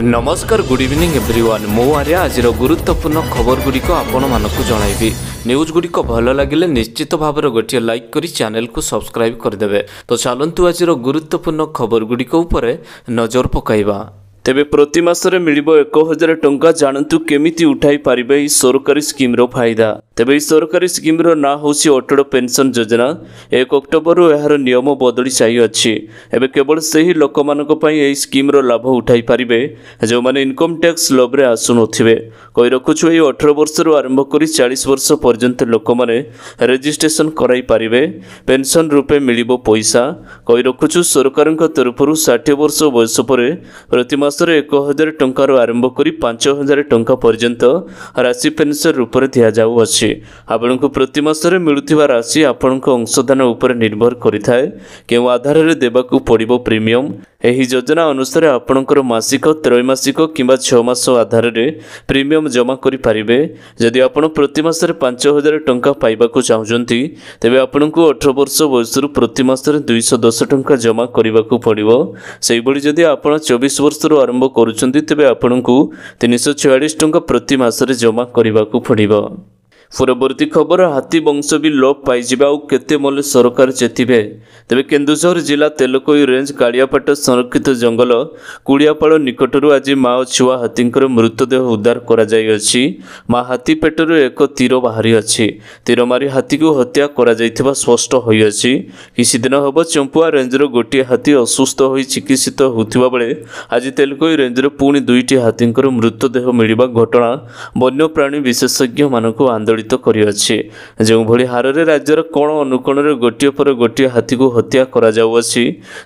ନମସ୍କାର good evening every one ମୋ ଆରେ ଆଜିର ଗୁରୁତ୍ୱପୂର୍ଣ୍ଣ ଖବରଗୁଡ଼ିକ ଆପଣମାନଙ୍କୁ ଜଣାଇବି ନ୍ୟୁଜ୍ ଗୁଡ଼ିକ ଭଲ ଲାଗିଲେ ନିଶ୍ଚିତ ଭାବରେ ଗୋଟିଏ ଲାଇକ୍ କରି ଚ୍ୟାନେଲକୁ ସବସ୍କ୍ରାଇବ୍ କରିଦେବେ ତ ଚାଲନ୍ତୁ ଆଜିର ଗୁରୁତ୍ୱପୂର୍ଣ୍ଣ ଖବରଗୁଡ଼ିକ ଉପରେ ନଜର ପକାଇବା ତେବେ ପ୍ରତି ମାସରେ ମିଳିବ ଏକ ହଜାର ଟଙ୍କା ଜାଣନ୍ତୁ କେମିତି ଉଠାଇ ପାରିବେ ଏହି ସରକାରୀ ସ୍କିମ୍ର ଫାଇଦା ତେବେ ଏହି ସରକାରୀ ସ୍କିମ୍ର ନାଁ ହେଉଛି ଅଟଳ ପେନ୍ସନ୍ ଯୋଜନା ଏକ ଅକ୍ଟୋବରରୁ ଏହାର ନିୟମ ବଦଳି ସାହିଅଛି ଏବେ କେବଳ ସେହି ଲୋକମାନଙ୍କ ପାଇଁ ଏହି ସ୍କିମ୍ର ଲାଭ ଉଠାଇ ପାରିବେ ଯେଉଁମାନେ ଇନକମ୍ ଟ୍ୟାକ୍ସ ଲୋଭରେ ଆସୁନଥିବେ କହି ରଖୁଛୁ ଏହି ଅଠର ବର୍ଷରୁ ଆରମ୍ଭ କରି ଚାଳିଶ ବର୍ଷ ପର୍ଯ୍ୟନ୍ତ ଲୋକମାନେ ରେଜିଷ୍ଟ୍ରେସନ୍ କରାଇପାରିବେ ପେନ୍ସନ୍ ରୂପେ ମିଳିବ ପଇସା କହି ରଖୁଛୁ ସରକାରଙ୍କ ତରଫରୁ ଷାଠିଏ ବର୍ଷ ବୟସ ପରେ ପ୍ରତିମାସରେ ଏକ ହଜାର ଟଙ୍କାରୁ ଆରମ୍ଭ କରି ପାଞ୍ଚ ହଜାର ଟଙ୍କା ପର୍ଯ୍ୟନ୍ତ ରାଶି ପେନ୍ସନ୍ ରୂପରେ ଦିଆଯାଉଅଛି ରହିଅଛି ଆପଣଙ୍କୁ ପ୍ରତି ମାସରେ ମିଳୁଥିବା ରାଶି ଆପଣଙ୍କ ଅଂଶଦାନ ଉପରେ ନିର୍ଭର କରିଥାଏ କେଉଁ ଆଧାରରେ ଦେବାକୁ ପଡ଼ିବ ପ୍ରିମିୟମ୍ ଏହି ଯୋଜନା ଅନୁସାରେ ଆପଣଙ୍କର ମାସିକ ତ୍ରୈମାସିକ କିମ୍ବା ଛଅ ମାସ ଆଧାରରେ ପ୍ରିମିୟମ୍ ଜମା କରିପାରିବେ ଯଦି ଆପଣ ପ୍ରତି ମାସରେ ପାଞ୍ଚ ହଜାର ଟଙ୍କା ପାଇବାକୁ ଚାହୁଁଛନ୍ତି ତେବେ ଆପଣଙ୍କୁ ଅଠର ବର୍ଷ ବୟସରୁ ପ୍ରତି ମାସରେ ଦୁଇଶହ ଦଶ ଟଙ୍କା ଜମା କରିବାକୁ ପଡ଼ିବ ସେହିଭଳି ଯଦି ଆପଣ ଚବିଶ ବର୍ଷରୁ ଆରମ୍ଭ କରୁଛନ୍ତି ତେବେ ଆପଣଙ୍କୁ ତିନିଶହ ଛୟାଳିଶ ଟଙ୍କା ପ୍ରତି ମାସରେ ଜମା କରିବାକୁ ପଡ଼ିବ পরবর্ତ୍ତী খবর হাতী বংশ ବି ଲୋପ ପାଇଯିବେ ଆଉ କେତେ ମୂଲ୍ୟ ସରକାର ଚେତିବେ ତେବେ କେନ୍ଦୁଝର ଜିଲ୍ଲା ତେଲକୋଇ ରେଞ୍ଜ କାଳିଆପାଟ ସଂରକ୍ଷିତ ଜଙ୍ଗଲ କୁଡ଼ିଆପାଳ ନିକଟରୁ ଆଜି ମା ଓ ଛୁଆ ହାତୀଙ୍କର ମୃତଦେହ ଉଦ୍ଧାର କରାଯାଇଅଛି ମା ହାତୀ ପେଟରୁ ଏକ ତୀର ବାହାରିଅଛି ତୀର ମାରି ହାତୀକୁ ହତ୍ୟା କରାଯାଇଥିବା ସ୍ପଷ୍ଟ ହୋଇଅଛି କିଛି ଦିନ ହେବ ଚମ୍ପୁଆ ରେଞ୍ଜର ଗୋଟିଏ ହାତୀ ଅସୁସ୍ଥ ହୋଇ ଚିକିତ୍ସିତ ହେଉଥିବା ବେଳେ ଆଜି ତେଲକୋଇ ରେଞ୍ଜର ପୁଣି ଦୁଇଟି ହାତୀଙ୍କର ମୃତଦେହ ମିଳିବା ଘଟଣା ବନ୍ୟପ୍ରାଣୀ ବିଶେଷଜ୍ଞମାନଙ୍କୁ ଆନ୍ଦୋଳିତ ଜଳିତ କରିଅଛି ଯେଉଁଭଳି ହାରରେ ରାଜ୍ୟର କୋଣ ଅନୁକୋଣରେ ଗୋଟିଏ ପରେ ଗୋଟିଏ ହାତୀକୁ ହତ୍ୟା କରାଯାଉଅଛି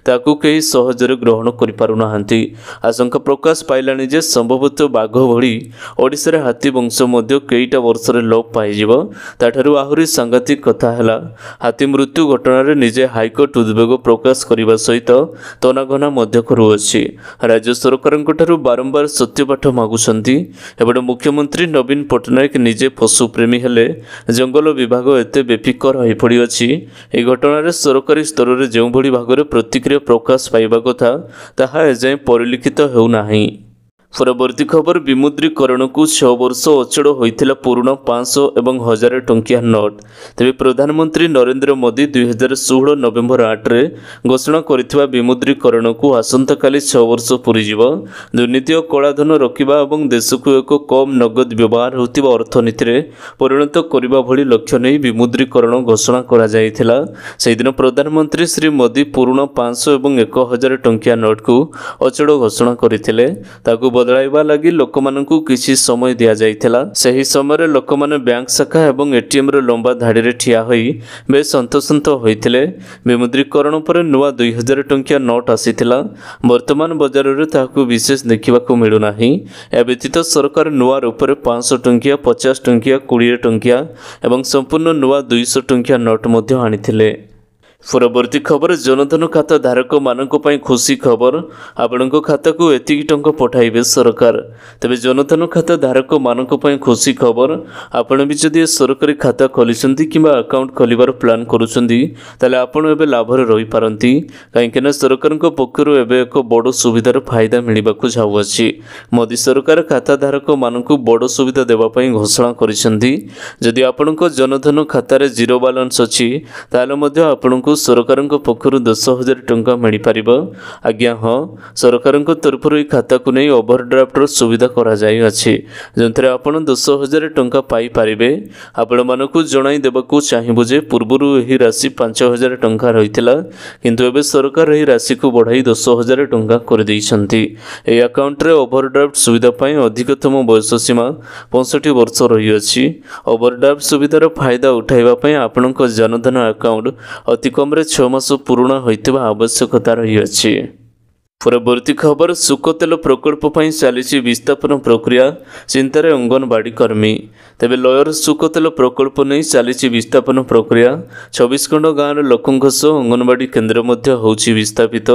ତାକୁ କେହି ସହଜରେ ଗ୍ରହଣ କରିପାରୁନାହାନ୍ତି ଆଶଙ୍କା ପ୍ରକାଶ ପାଇଲାଣି ଯେ ସମ୍ଭବତଃ ବାଘ ଭଳି ଓଡ଼ିଶାରେ ହାତୀ ବଂଶ ମଧ୍ୟ କେଇଟା ବର୍ଷରେ ଲୋପ ପାଇଯିବ ତାଠାରୁ ଆହୁରି ସାଙ୍ଘାତିକ କଥା ହେଲା ହାତୀ ମୃତ୍ୟୁ ଘଟଣାରେ ନିଜେ ହାଇକୋର୍ଟ ଉଦ୍ବେଗ ପ୍ରକାଶ କରିବା ସହିତ ତନାଘନା ମଧ୍ୟ କରୁଅଛି ରାଜ୍ୟ ସରକାରଙ୍କଠାରୁ ବାରମ୍ବାର ସତ୍ୟପାଠ ମାଗୁଛନ୍ତି ଏପଟେ ମୁଖ୍ୟମନ୍ତ୍ରୀ ନବୀନ ପଟ୍ଟନାୟକ ନିଜେ ପଶୁପ୍ରେମୀ ହେଲେ ଜଙ୍ଗଲ ବିଭାଗ ଏତେ ବେଫିକର ହୋଇପଡ଼ିଅଛି ଏହି ଘଟଣାରେ ସରକାରୀ ସ୍ତରରେ ଯେଉଁଭଳି ଭାବରେ ପ୍ରତିକ୍ରିୟା ପ୍ରକାଶ ପାଇବା କଥା ତାହା ଏଯାଏଁ ପରିଲିଖିତ ହେଉନାହିଁ ପରବର୍ତ୍ତୀ ଖବର ବିମୁଦ୍ରୀକରଣକୁ ଛଅ ବର୍ଷ ଅଚଳ ହୋଇଥିଲା ପୁରୁଣା ପାଞ୍ଚଶହ ଏବଂ ହଜାର ଟଙ୍କିଆ ନୋଟ୍ ତେବେ ପ୍ରଧାନମନ୍ତ୍ରୀ ନରେନ୍ଦ୍ର ମୋଦି ଦୁଇହଜାର ଷୋହଳ ନଭେମ୍ବର ଆଠରେ ଘୋଷଣା କରିଥିବା ବିମୁଦ୍ରୀକରଣକୁ ଆସନ୍ତାକାଲି ଛଅ ବର୍ଷ ପୂରିଯିବ ଦୁର୍ନୀତି ଓ କଳାଧନ ରଖିବା ଏବଂ ଦେଶକୁ ଏକ କମ୍ ନଗଦ ବ୍ୟବହାର ହେଉଥିବା ଅର୍ଥନୀତିରେ ପରିଣତ କରିବା ଭଳି ଲକ୍ଷ୍ୟ ନେଇ ବିମୁଦ୍ରୀକରଣ ଘୋଷଣା କରାଯାଇଥିଲା ସେହିଦିନ ପ୍ରଧାନମନ୍ତ୍ରୀ ଶ୍ରୀ ମୋଦି ପୁରୁଣା ପାଞ୍ଚଶହ ଏବଂ ଏକ ହଜାର ଟଙ୍କିଆ ନୋଟ୍କୁ ଅଚଳ ଘୋଷଣା କରିଥିଲେ ତାକୁ ବଦଳାଇବା ଲାଗି ଲୋକମାନଙ୍କୁ କିଛି ସମୟ ଦିଆଯାଇଥିଲା ସେହି ସମୟରେ ଲୋକମାନେ ବ୍ୟାଙ୍କ ଶାଖା ଏବଂ ଏଟିଏମ୍ର ଲମ୍ବା ଧାଡ଼ିରେ ଠିଆ ହୋଇ ବେଶ ଅନ୍ତଶନ୍ତ ହୋଇଥିଲେ ବିମୁଦ୍ରୀକରଣ ପରେ ନୂଆ ଦୁଇହଜାର ଟଙ୍କିଆ ନୋଟ୍ ଆସିଥିଲା ବର୍ତ୍ତମାନ ବଜାରରେ ତାହାକୁ ବିଶେଷ ଦେଖିବାକୁ ମିଳୁନାହିଁ ଏ ବ୍ୟତୀତ ସରକାର ନୂଆ ରୂପରେ ପାଞ୍ଚଶହ ଟଙ୍କିଆ ପଚାଶ ଟଙ୍କିଆ କୋଡ଼ିଏ ଟଙ୍କିଆ ଏବଂ ସମ୍ପୂର୍ଣ୍ଣ ନୂଆ ଦୁଇଶହ ଟଙ୍କିଆ ନୋଟ୍ ମଧ୍ୟ ଆଣିଥିଲେ ପରବର୍ତ୍ତୀ ଖବର ଜନଧନ ଖାତା ଧାରକମାନଙ୍କ ପାଇଁ ଖୁସି ଖବର ଆପଣଙ୍କ ଖାତାକୁ ଏତିକି ଟଙ୍କା ପଠାଇବେ ସରକାର ତେବେ ଜନଧନ ଖାତା ଧାରକମାନଙ୍କ ପାଇଁ ଖୁସି ଖବର ଆପଣ ବି ଯଦି ଏ ସରକାରୀ ଖାତା ଖୋଲିଛନ୍ତି କିମ୍ବା ଆକାଉଣ୍ଟ ଖୋଲିବାର ପ୍ଲାନ୍ କରୁଛନ୍ତି ତାହେଲେ ଆପଣ ଏବେ ଲାଭରେ ରହିପାରନ୍ତି କାହିଁକିନା ସରକାରଙ୍କ ପକ୍ଷରୁ ଏବେ ଏକ ବଡ଼ ସୁବିଧାର ଫାଇଦା ମିଳିବାକୁ ଯାଉଅଛି ମୋଦି ସରକାର ଖାତାଧାରକମାନଙ୍କୁ ବଡ଼ ସୁବିଧା ଦେବା ପାଇଁ ଘୋଷଣା କରିଛନ୍ତି ଯଦି ଆପଣଙ୍କ ଜନଧନ ଖାତାରେ ଜିରୋ ବାଲାନ୍ସ ଅଛି ତାହେଲେ ମଧ୍ୟ ଆପଣଙ୍କୁ ସରକାରଙ୍କ ପକ୍ଷରୁ ଦଶ ହଜାର ଟଙ୍କା ମିଳିପାରିବ ଆଜ୍ଞା ହଁ ସରକାରଙ୍କ ତରଫରୁ ଏହି ଖାତାକୁ ନେଇ ଓଭରଡ୍ରାଫ୍ଟର ସୁବିଧା କରାଯାଇଅଛି ଯେଉଁଥିରେ ଆପଣ ଦଶ ହଜାର ଟଙ୍କା ପାଇପାରିବେ ଆପଣମାନଙ୍କୁ ଜଣାଇ ଦେବାକୁ ଚାହିଁବୁ ଯେ ପୂର୍ବରୁ ଏହି ରାଶି ପାଞ୍ଚ ହଜାର ଟଙ୍କା ରହିଥିଲା କିନ୍ତୁ ଏବେ ସରକାର ଏହି ରାଶିକୁ ବଢ଼ାଇ ଦଶ ହଜାର ଟଙ୍କା କରିଦେଇଛନ୍ତି ଏହି ଆକାଉଣ୍ଟରେ ଓଭରଡ୍ରାଫ୍ଟ ସୁବିଧା ପାଇଁ ଅଧିକତମ ବୟସ ସୀମା ପଞ୍ଚଷଠି ବର୍ଷ ରହିଅଛି ଓଭରଡ୍ରାଫ୍ଟ ସୁବିଧାର ଫାଇଦା ଉଠାଇବା ପାଇଁ ଆପଣଙ୍କ ଜନଧନ ଆକାଉଣ୍ଟ ଅତି କମ୍ରେ ଛଅ ମାସ ପୁରୁଣା ହୋଇଥିବା ଆବଶ୍ୟକତା ରହିଅଛି পরবর্তী খবর শুকতেল প্রকল্প পাই চালিছে বিস্থাপন প্রক্রিয়া চিন্তার অঙ্গনবাড়ি কর্মী তবে লয়র শুকতেল প্রকল্প নিয়ে চালিছে বিস্থাপন প্রক্রিয়া চবিশ খণ্ড গাঁর লোক সহ অঙ্গনবাড়ি কেন্দ্র মধ্যে হচ্ছে বিস্থাপিত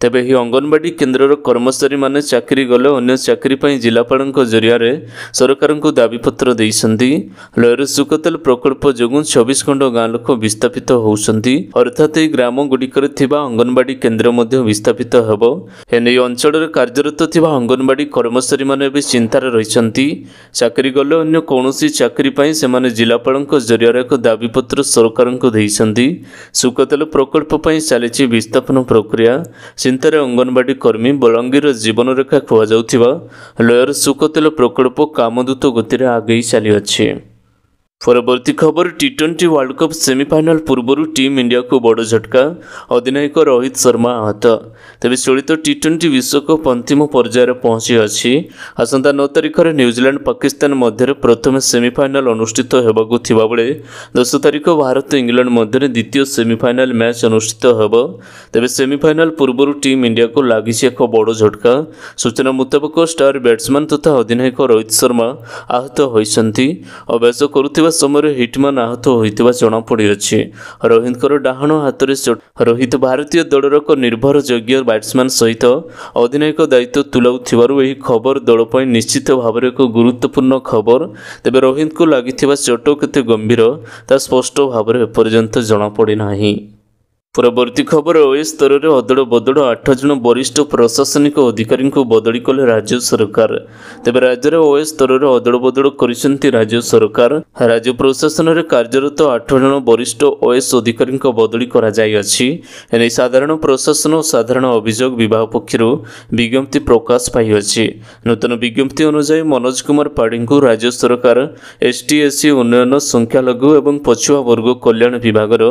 তবে এই অঙ্গনবাড়ি কেন্দ্রর কর্মচারী মানে চাকরি গলে অন্য চাকরি পাই জেলাপাল জরিয়ারে সরকার দাবিপত্র লয়র শুকতেল প্রকল্প যোগ চবিশ খণ্ড গাঁ লোক বিস্থাপিত হচ্ছেন অর্থাৎ এই গ্রামগুড়ি অঙ্গনবাড়ি কেন্দ্র মধ্যে বিস্থাপিত হব ଏନେଇ ଅଞ୍ଚଳରେ କାର୍ଯ୍ୟରତ ଥିବା ଅଙ୍ଗନବାଡ଼ି କର୍ମଚାରୀମାନେ ଏବେ ଚିନ୍ତାରେ ରହିଛନ୍ତି ଚାକିରି ଗଲେ ଅନ୍ୟ କୌଣସି ଚାକିରି ପାଇଁ ସେମାନେ ଜିଲ୍ଲାପାଳଙ୍କ ଜରିଆରେ ଏକ ଦାବିପତ୍ର ସରକାରଙ୍କୁ ଦେଇଛନ୍ତି ଶୁକତେଲ ପ୍ରକଳ୍ପ ପାଇଁ ଚାଲିଛି ବିସ୍ଥାପନ ପ୍ରକ୍ରିୟା ଚିନ୍ତାରେ ଅଙ୍ଗନବାଡ଼ି କର୍ମୀ ବଲାଙ୍ଗୀରର ଜୀବନରେଖା କୁହାଯାଉଥିବା ଲୟର ଶୁକତେଲ ପ୍ରକଳ୍ପ କାମଦୂତ ଗତିରେ ଆଗେଇ ଚାଲିଅଛି ପରବର୍ତ୍ତୀ ଖବର T twenty world cup semifinal ପୂର୍ବରୁ ଟିମ୍ ଇଣ୍ଡିଆକୁ ବଡ଼ ଝଟକା ଅଧିନାୟକ ରୋହିତ ଶର୍ମା ଆହତ ତେବେ ଚଳିତ ଟି ଟ୍ୱେଣ୍ଟି ବିଶ୍ୱକପ୍ ଅନ୍ତିମ ପର୍ଯ୍ୟାୟରେ ପହଞ୍ଚିଅଛି ଆସନ୍ତା ନଅ ତାରିଖରେ ନ୍ୟୁଜିଲାଣ୍ଡ ପାକିସ୍ତାନ ମଧ୍ୟରେ ପ୍ରଥମେ ସେମିଫାଇନାଲ୍ ଅନୁଷ୍ଠିତ ହେବାକୁ ଥିବାବେଳେ ଦଶ ତାରିଖ ଭାରତ ଇଂଲଣ୍ଡ ମଧ୍ୟରେ ଦ୍ୱିତୀୟ ସେମିଫାଇନାଲ୍ ମ୍ୟାଚ୍ ଅନୁଷ୍ଠିତ ହେବ ତେବେ ସେମିଫାଇନାଲ୍ ପୂର୍ବରୁ ଟିମ୍ ଇଣ୍ଡିଆକୁ ଲାଗିଛି ଏକ ବଡ଼ ଝଟକା ସୂଚନା ମୁତାବକ ଷ୍ଟାର ବ୍ୟାଟ୍ସମ୍ୟାନ୍ ତଥା ଅଧିନାୟକ ରୋହିତ ଶର୍ମା ଆହତ ହୋଇଛନ୍ତି ଅଭ୍ୟାସ କରୁଥିବା ଖେଳୁଥିବା ସମୟରେ ହିଟ୍ମ୍ୟାନ୍ ଆହତ ହୋଇଥିବା ଜଣାପଡ଼ିଅଛି ରୋହିତଙ୍କର ଡାହାଣ ହାତରେ ରୋହିତ ଭାରତୀୟ ଦଳର ଏକ ନିର୍ଭରଯୋଗ୍ୟ ବ୍ୟାଟ୍ସମ୍ୟାନ୍ ସହିତ ଅଧିନାୟକ ଦାୟିତ୍ୱ ତୁଲାଉଥିବାରୁ ଏହି ଖବର ଦଳ ପାଇଁ ନିଶ୍ଚିତ ଭାବରେ ଏକ ଗୁରୁତ୍ୱପୂର୍ଣ୍ଣ ଖବର ତେବେ ରୋହିତଙ୍କୁ ଲାଗିଥିବା ଚଟ କେତେ ଗମ୍ଭୀର ତାହା ସ୍ପଷ୍ଟ ଭାବରେ ଏପର୍ଯ୍ୟନ୍ତ ଜଣାପଡ଼ିନାହିଁ ପରବର୍ତ୍ତୀ ଖବର ଏ ସ୍ତରରେ ଅଦଡ଼ ବଦଡ଼ ଆଠ ଜଣ ବରିଷ୍ଠ ପ୍ରଶାସନିକ ଅଧିକାରୀଙ୍କୁ ବଦଳି କଲେ ରାଜ୍ୟ ସରକାର ତେବେ ରାଜ୍ୟରେ ଓ ଏ ସ୍ତରରେ ଅଦଳ ବଦଳ କରିଛନ୍ତି ରାଜ୍ୟ ସରକାର ରାଜ୍ୟ ପ୍ରଶାସନରେ କାର୍ଯ୍ୟରତ ଆଠ ଜଣ ବରିଷ୍ଠ ଓଏଏସ୍ ଅଧିକାରୀଙ୍କ ବଦଳି କରାଯାଇଅଛି ଏନେଇ ସାଧାରଣ ପ୍ରଶାସନ ଓ ସାଧାରଣ ଅଭିଯୋଗ ବିଭାଗ ପକ୍ଷରୁ ବିଜ୍ଞପ୍ତି ପ୍ରକାଶ ପାଇଅଛି ନୂତନ ବିଜ୍ଞପ୍ତି ଅନୁଯାୟୀ ମନୋଜ କୁମାର ପାଢ଼ୀଙ୍କୁ ରାଜ୍ୟ ସରକାର ଏସ୍ଟିଏସ୍ସି ଉନ୍ନୟନ ସଂଖ୍ୟାଲଘୁ ଏବଂ ପଛୁଆ ବର୍ଗ କଲ୍ୟାଣ ବିଭାଗର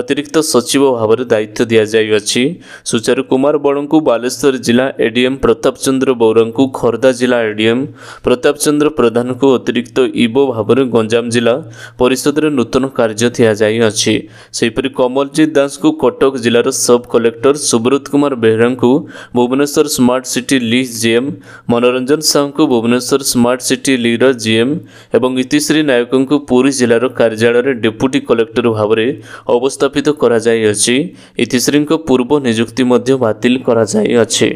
ଅତିରିକ୍ତ ସଚିବ ଭାବରେ ଦାୟିତ୍ୱ ଦିଆଯାଇଅଛି ସୁଚାରୁ କୁମାର ବଳଙ୍କୁ ବାଲେଶ୍ୱର ଜିଲ୍ଲା ଏଡିଏମ୍ ପ୍ରତାପ ଚନ୍ଦ୍ର ବଉରାଙ୍କୁ ଖୋର୍ଦ୍ଧା ଜିଲ୍ଲା ଏଡିଏମ୍ ପ୍ରତାପ ଚନ୍ଦ୍ର ପ୍ରଧାନଙ୍କୁ ଅତିରିକ୍ତ ଇବୋ ଭାବରେ ଗଞ୍ଜାମ ଜିଲ୍ଲା ପରିଷଦରେ ନୂତନ କାର୍ଯ୍ୟ ଦିଆଯାଇଅଛି ସେହିପରି କମଲଜିତ ଦାସଙ୍କୁ କଟକ ଜିଲ୍ଲାର ସବ୍ କଲେକ୍ଟର ସୁବ୍ରତ କୁମାର ବେହେରାଙ୍କୁ ଭୁବନେଶ୍ୱର ସ୍ମାର୍ଟ ସିଟି ଲି ଜିଏମ୍ ମନୋରଞ୍ଜନ ସାହୁଙ୍କୁ ଭୁବନେଶ୍ୱର ସ୍ମାର୍ଟ ସିଟି ଲିର ଜିଏମ୍ ଏବଂ ଇତିଶ୍ରୀ ନାୟକଙ୍କୁ ପୁରୀ ଜିଲ୍ଲାର କାର୍ଯ୍ୟାଳୟରେ ଡେପୁଟି କଲେକ୍ଟର ଭାବରେ ଅବସ୍ଥାପିତ କରାଯାଇଅଛି ରହିଛି ପୂର୍ବ ନିଯୁକ୍ତି ମଧ୍ୟ ବାତିଲ କରାଯାଇଅଛି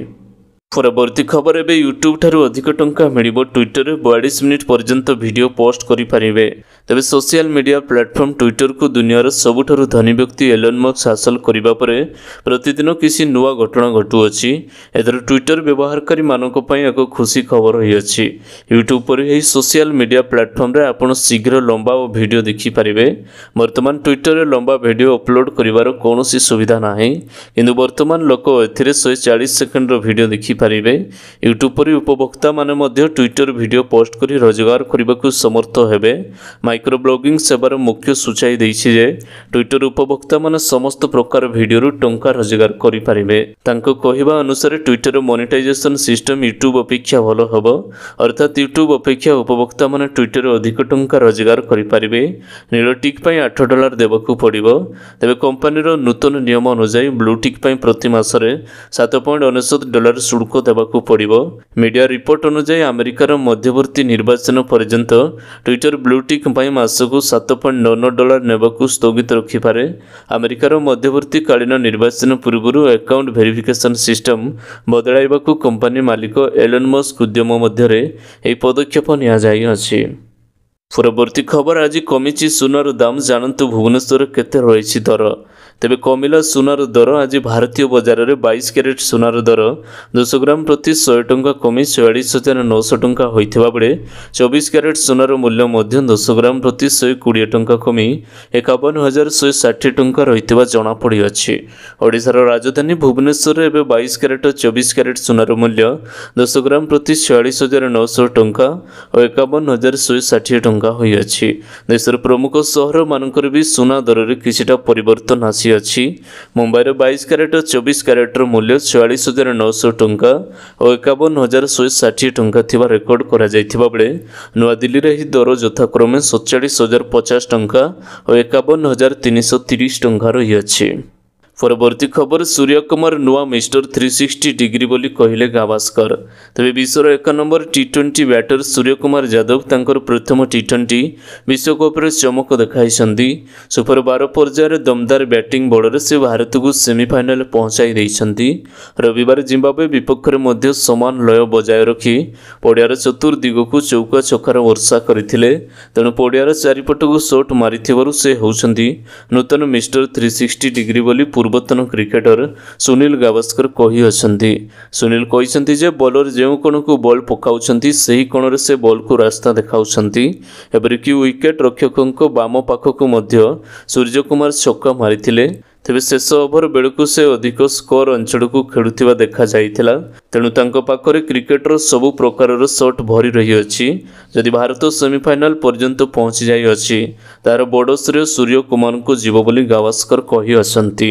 ପରବର୍ତ୍ତୀ ଖବର ଏବେ ୟୁଟ୍ୟୁବ୍ଠାରୁ ଅଧିକ ଟଙ୍କା ମିଳିବ ଟ୍ୱିଟରରେ ବୟାଳିଶ ମିନିଟ୍ ପର୍ଯ୍ୟନ୍ତ ଭିଡ଼ିଓ ପୋଷ୍ଟ କରିପାରିବେ ତେବେ ସୋସିଆଲ ମିଡିଆ ପ୍ଲାଟଫର୍ମ ଟ୍ୱିଟରକୁ ଦୁନିଆର ସବୁଠାରୁ ଧନୀ ବ୍ୟକ୍ତି ଏଲନ୍ ମସ୍କ ହାସଲ କରିବା ପରେ ପ୍ରତିଦିନ କିଛି ନୂଆ ଘଟଣା ଘଟୁଅଛି ଏଥିରେ ଟ୍ୱିଟର ବ୍ୟବହାରକାରୀମାନଙ୍କ ପାଇଁ ଏକ ଖୁସି ଖବର ହୋଇଅଛି ୟୁଟ୍ୟୁବ୍ ପରି ଏହି ସୋସିଆଲ ମିଡିଆ ପ୍ଲାଟଫର୍ମରେ ଆପଣ ଶୀଘ୍ର ଲମ୍ବା ଓ ଭିଡ଼ିଓ ଦେଖିପାରିବେ ବର୍ତ୍ତମାନ ଟ୍ୱିଟରରେ ଲମ୍ବା ଭିଡ଼ିଓ ଅପଲୋଡ଼ କରିବାର କୌଣସି ସୁବିଧା ନାହିଁ କିନ୍ତୁ ବର୍ତ୍ତମାନ ଲୋକ ଏଥିରେ ଶହେ ଚାଳିଶ ସେକେଣ୍ଡର ଭିଡ଼ିଓ ଦେଖି ପାରିବେ ୟୁଟ୍ୟୁବ୍ ପରି ଉପଭୋକ୍ତାମାନେ ମଧ୍ୟ ଟ୍ୱିଟର ଭିଡ଼ିଓ ପୋଷ୍ଟ କରି ରୋଜଗାର କରିବାକୁ ସମର୍ଥ ହେବେ ମାଇକ୍ରୋ ବ୍ଲଗିଂ ସେବାର ମୁଖ୍ୟ ସୂଚାଇ ଦେଇଛି ଯେ ଟ୍ୱିଟର ଉପଭୋକ୍ତାମାନେ ସମସ୍ତ ପ୍ରକାର ଭିଡ଼ିଓରୁ ଟଙ୍କା ରୋଜଗାର କରିପାରିବେ ତାଙ୍କ କହିବା ଅନୁସାରେ ଟ୍ୱିଟର ମନିଟାଇଜେସନ୍ ସିଷ୍ଟମ୍ ୟୁଟ୍ୟୁବ୍ ଅପେକ୍ଷା ଭଲ ହେବ ଅର୍ଥାତ୍ ୟୁଟ୍ୟୁବ୍ ଅପେକ୍ଷା ଉପଭୋକ୍ତାମାନେ ଟ୍ୱିଟରରେ ଅଧିକ ଟଙ୍କା ରୋଜଗାର କରିପାରିବେ ନୀଳ ଟିକ୍ ପାଇଁ ଆଠ ଡଲାର ଦେବାକୁ ପଡ଼ିବ ତେବେ କମ୍ପାନୀର ନୂତନ ନିୟମ ଅନୁଯାୟୀ ବ୍ଲୁ ଟିକ୍ ପାଇଁ ପ୍ରତି ମାସରେ ସାତ ପଏଣ୍ଟ ଅନେଶତ ଡଲାର ଶୁଳ୍କ ଆମକୁ ଦେବାକୁ ପଡ଼ିବ ମିଡ଼ିଆ ରିପୋର୍ଟ ଅନୁଯାୟୀ ଆମେରିକାର ମଧ୍ୟବର୍ତ୍ତୀ ନିର୍ବାଚନ ପର୍ଯ୍ୟନ୍ତ ଟ୍ୱିଟର ବ୍ଲୁଟିକ୍ ପାଇଁ ମାସକୁ ସାତ ପଏଣ୍ଟ ନଅ ନଅ ଡଲାର ନେବାକୁ ସ୍ଥଗିତ ରଖିପାରେ ଆମେରିକାର ମଧ୍ୟବର୍ତ୍ତୀକାଳୀନ ନିର୍ବାଚନ ପୂର୍ବରୁ ଆକାଉଣ୍ଟ ଭେରିଫିକେସନ ସିଷ୍ଟମ ବଦଳାଇବାକୁ କମ୍ପାନୀ ମାଲିକ ଏଲନ୍ ମସ୍କ ଉଦ୍ୟମ ମଧ୍ୟରେ ଏହି ପଦକ୍ଷେପ ନିଆଯାଇଅଛି ପରବର୍ତ୍ତୀ ଖବର ଆଜି କମିଛି ସୁନାର ଦାମ ଜାଣନ୍ତୁ ଭୁବନେଶ୍ୱର କେତେ ରହିଛି ଦର ତେବେ କମିଲା ସୁନାର ଦର ଆଜି ଭାରତୀୟ ବଜାରରେ ବାଇଶ କ୍ୟାରେଟ୍ ସୁନାର ଦର ଦୁଇଶହ ଗ୍ରାମ ପ୍ରତି ଶହେ ଟଙ୍କା କମି ଛୟାଳିଶ ହଜାର ନଅଶହ ଟଙ୍କା ହୋଇଥିବା ବେଳେ ଚବିଶ କ୍ୟାରେଟ୍ ସୁନାର ମୂଲ୍ୟ ମଧ୍ୟ ଦଶ ଗ୍ରାମ ପ୍ରତି ଶହେ କୋଡ଼ିଏ ଟଙ୍କା କମି ଏକାବନ ହଜାର ଶହେ ଷାଠିଏ ଟଙ୍କା ରହିଥିବା ଜଣାପଡ଼ିଅଛି ଓଡ଼ିଶାର ରାଜଧାନୀ ଭୁବନେଶ୍ୱରରେ ଏବେ ବାଇଶ କ୍ୟାରେଟ୍ ଓ ଚବିଶ କ୍ୟାରେଟ୍ ସୁନାର ମୂଲ୍ୟ ଦଶ ଗ୍ରାମ ପ୍ରତି ଛୟାଳିଶ ହଜାର ନଅଶହ ଟଙ୍କା ଓ ଏକାବନ ହଜାର ଶହେ ଷାଠିଏ ଟଙ୍କା ହୋଇଅଛି ଦେଶର ପ୍ରମୁଖ ସହରମାନଙ୍କରେ ବି ସୁନା ଦରରେ କିଛିଟା ପରିବର୍ତ୍ତନ ଆସିଛି ଆସି ଅଛି ମୁମ୍ବାଇର ବାଇଶ କ୍ୟାରେଟ୍ ଓ ଚବିଶ କ୍ୟାରେଟ୍ର ମୂଲ୍ୟ ଛୟାଳିଶ ହଜାର ନଅଶହ ଟଙ୍କା ଓ ଏକାବନ ହଜାର ଶହେ ଷାଠିଏ ଟଙ୍କା ଥିବା ରେକର୍ଡ କରାଯାଇଥିବା ବେଳେ ନୂଆଦିଲ୍ଲୀରେ ଏହି ଦର ଯଥାକ୍ରମେ ସତଚାଳିଶ ହଜାର ପଚାଶ ଟଙ୍କା ଓ ଏକାବନ ହଜାର ତିନିଶହ ତିରିଶ ଟଙ୍କା ରହିଅଛି পরবর্তী খবর সূর্য কুমার নূয়া মিস্টর থ্রি সিক্সটি ডিগ্রি বলে কহিলে গাভাস্কর তবে বিশ্বর এক number T twenty batter Surya Kumar Yadav তাঁর প্রথম টি টোয়েন্টি বিশ্বকপরে চমক দেখাইছেন সুপর বার পর্যায়ের দমদার ব্যাটিং বড়রে সে ভারতকে সেমিফাইনাল পৌঁছাই দিয়েছেন রবিবার জিম্বাবে বিপক্ষে মধ্য সমান লয় বজায় রাখি পড়িয়ার চতুর্দিগক চৌকা ছকার বর্ষা করে তেমন পড়িয়ার চারিপটক সোট মারি সে হচ্ছেন নূতন মিস্টর থ্রি সিক্সটি ডিগ্রি বলে পূর্ব ପୂର୍ବତନ କ୍ରିକେଟର ସୁନୀଲ ଗାଭାସ୍କର କହିଅଛନ୍ତି ସୁନୀଲ କହିଛନ୍ତି ଯେ ବୋଲର ଯେଉଁ କୋଣକୁ ବଲ୍ ପକାଉଛନ୍ତି ସେହି କୋଣରେ ସେ ବଲ୍କୁ ରାସ୍ତା ଦେଖାଉଛନ୍ତି ଏପରିକି ୱିକେଟ୍ ରକ୍ଷକଙ୍କ ବାମ ପାଖକୁ ମଧ୍ୟ ସୂର୍ଯ୍ୟକୁମାର ଛକା ମାରିଥିଲେ ତେବେ ଶେଷ ଓଭର ବେଳକୁ ସେ ଅଧିକ ସ୍କୋର ଅଞ୍ଚଳକୁ ଖେଳୁଥିବା ଦେଖାଯାଇଥିଲା ତେଣୁ ତାଙ୍କ ପାଖରେ କ୍ରିକେଟର ସବୁ ପ୍ରକାରର ସଟ୍ ଭରି ରହିଅଛି ଯଦି ଭାରତ ସେମିଫାଇନାଲ ପର୍ଯ୍ୟନ୍ତ ପହଞ୍ଚି ଯାଇଅଛି ତାହାର ବଡ଼ ଶ୍ରେୟ ସୂର୍ଯ୍ୟ କୁମାରଙ୍କୁ ଯିବ ବୋଲି ଗାଭାସ୍କର କହିଅଛନ୍ତି